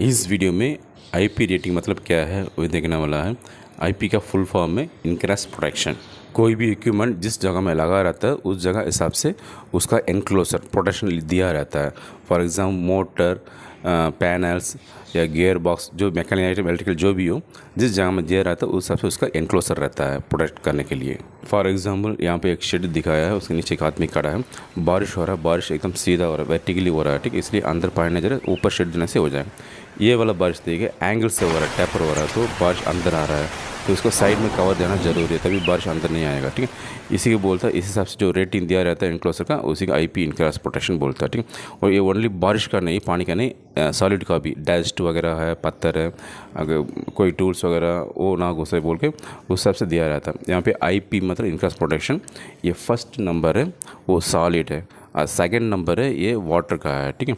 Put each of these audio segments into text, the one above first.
इस वीडियो में IP rating मतलब क्या है वो देखने वाला है आईपी का फुल फॉर्म में इनक्रेस प्रोटेक्शन कोई भी इक्विपमेंट जिस जगह में लगा रहता है उस जगह हिसाब से उसका एनक्लोजर प्रोटेक्शन दिया रहता है फॉर एग्जांपल मोटर पैनल्स या गियर बॉक्स जो मैकेनिकल आइटम इलेक्ट्रिकल जो भी हो जिस जगह में दिया रहता है उस हिसाब से उसका एनक्लोजर रहता है प्रोटेक्ट करने के लिए फॉर एग्जांपल यहाँ पे एक शेड दिखाया है उसके नीचे एक आदमी खड़ा है बारिश हो रहा है बारिश एकदम सीधा हो रहा है वर्टिकली हो रहा है ठीक इसलिए अंदर पानी नजर ऊपर शेड देने से हो जाए ये वाला बारिश देखिए एंगल से हो रहा है टैपर हो रहा है तो बारिश अंदर आ रहा है तो इसको साइड में कवर देना ज़रूरी है तभी बारिश अंदर नहीं आएगा ठीक है इसी को बोलता है इस हिसाब से जो रेटिंग दिया रहता है इनक्लोसर का उसी का आई पी इनक्रास प्रोटेक्शन बोलता है ठीक है और ये ओनली बारिश का नहीं पानी का नहीं सॉलिड का भी डस्ट वगैरह है पत्थर है अगर कोई टूल्स वगैरह वो ना घुसे बोल के उस हिसाब से दिया रहता है यहाँ पे आईपी मतलब इनक्रास प्रोटेक्शन ये फर्स्ट नंबर है वो सॉलिड है और सेकेंड नंबर है ये वाटर का है ठीक है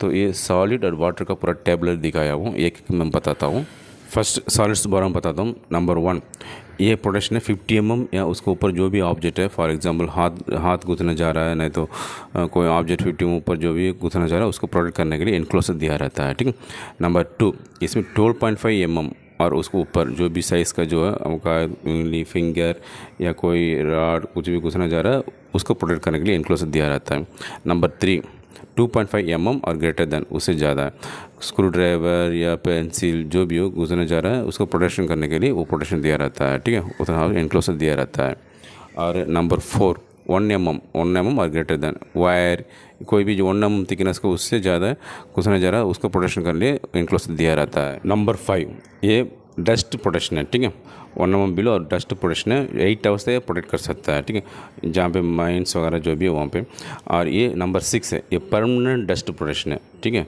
तो ये सॉलिड और वाटर का पूरा टेबलेट दिखाया हूँ एक मैं बताता हूँ फर्स्ट सॉलिड्स बारे में बताता हूँ नंबर वन ये प्रोडक्शन है फिफ्टी एम या उसके ऊपर जो भी ऑब्जेक्ट है फॉर एग्जांपल हाथ हाथ घुसने जा रहा है नहीं तो आ, कोई ऑब्जेक्ट फिफ्टी एम ऊपर जो भी घुसना जा रहा है उसको प्रोडक्ट करने के लिए इनक्लोसर दिया रहता है ठीक है नंबर टू इसमें twelve point five M M और उसके ऊपर जो भी साइज़ का जो है उनका उंगली फिंगर या कोई राड कुछ भी घुसना जा रहा है उसको प्रोडक्ट करने के लिए इनक्लोसर दिया रहता है नंबर थ्री 2.5 mm और ग्रेटर देन उससे ज़्यादा स्क्रू ड्राइवर या पेंसिल जो भी हो गुजरने जा रहा है उसको प्रोटेक्शन करने के लिए वो प्रोटेक्शन दिया रहता है ठीक है उतना इनक्लोसर दिया रहता है और number four one M M one M M और ग्रेटर देन वायर कोई भी जो वन एम एम थिकनेस उसको उससे ज़्यादा घुसने जा रहा है उसको प्रोटेक्शन करने लिए इनक्लोसर दिया रहता है नंबर फाइव ये डस्ट प्रोटेक्शन है ठीक है वन नंबर बिलो और डस्ट प्रोटेक्शन है एट आवर्स से प्रोटेक्ट कर सकता है ठीक है जहाँ पे माइंस वगैरह जो भी है वहाँ पे और ये नंबर सिक्स है ये परमानेंट डस्ट प्रोटेक्शन है ठीक है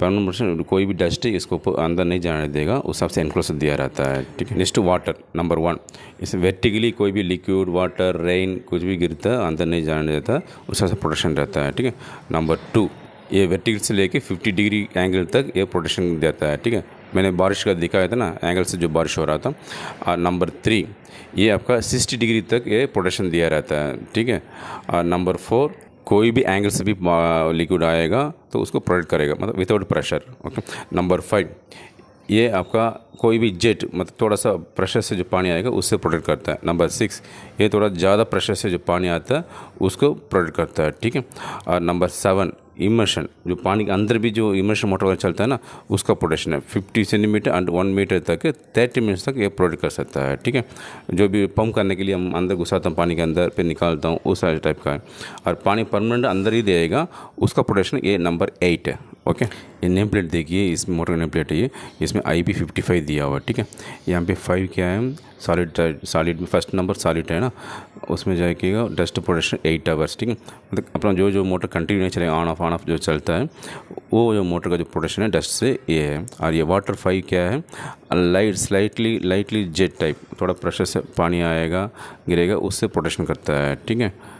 परमानेंट प्रोटेक्शन कोई भी डस्ट इसको अंदर नहीं जाने देगा उस हिसाब से इनक्लोस दिया रहता है ठीक है नेक्स्ट वाटर नंबर वन इसमें वेटिकली कोई भी लिक्विड वाटर रेन कुछ भी गिरता है अंदर नहीं जाने देता उस हिसाब से प्रोटेक्शन रहता है ठीक है नंबर टू ये वेटिकल से लेके 50 डिग्री एंगल तक ये प्रोटेक्शन देता है ठीक है मैंने बारिश का दिखाया था ना एंगल से जो बारिश हो रहा था और नंबर थ्री ये आपका सिक्सटी डिग्री तक ये प्रोटेक्शन दिया रहता है ठीक है और नंबर फोर कोई भी एंगल से भी लिक्विड आएगा तो उसको प्रोटेक्ट करेगा मतलब without pressure okay number five ये आपका कोई भी जेट मतलब थोड़ा सा प्रेशर से जो पानी आएगा उससे प्रोटेक्ट करता है नंबर सिक्स ये थोड़ा ज़्यादा प्रेशर से जो पानी आता है उसको प्रोटेक्ट करता है ठीक है और नंबर सेवन इमर्शन जो पानी के अंदर भी जो इमर्शन मोटर वाला चलता है ना उसका प्रोडक्शन है fifty centimeter and one meter तक थर्टी मिनट्स तक ये प्रोडक्ट कर सकता है ठीक है जो भी पम्प करने के लिए हम अंदर घुसाता हूँ पानी के अंदर फिर निकालता हूँ उस टाइप का है और पानी परमानेंट अंदर ही देगा उसका प्रोडक्शन ये नंबर एट है ओके ये नेम प्लेट देखिए इसमें मोटर नेम प्लेट है ये इसमें आई पी फिफ्टी फाइव दिया हुआ है ठीक है यहाँ पे फाइव क्या है सॉलिड सॉलिड में फर्स्ट नंबर सॉलिड है ना उसमें जाएगा डस्ट प्रोडक्शन एट आवर्स ठीक है मतलब अपना जो जो मोटर कंटिन्यू चले ऑन ऑफ ऑन ऑफ जो चलता है वो जो मोटर का जो प्रोडक्शन है डस्ट से ये है और ये वाटर फाइव क्या है light slightly lightly jet type थोड़ा प्रेशर से पानी आएगा गिरेगा उससे प्रोटेक्शन करता है ठीक है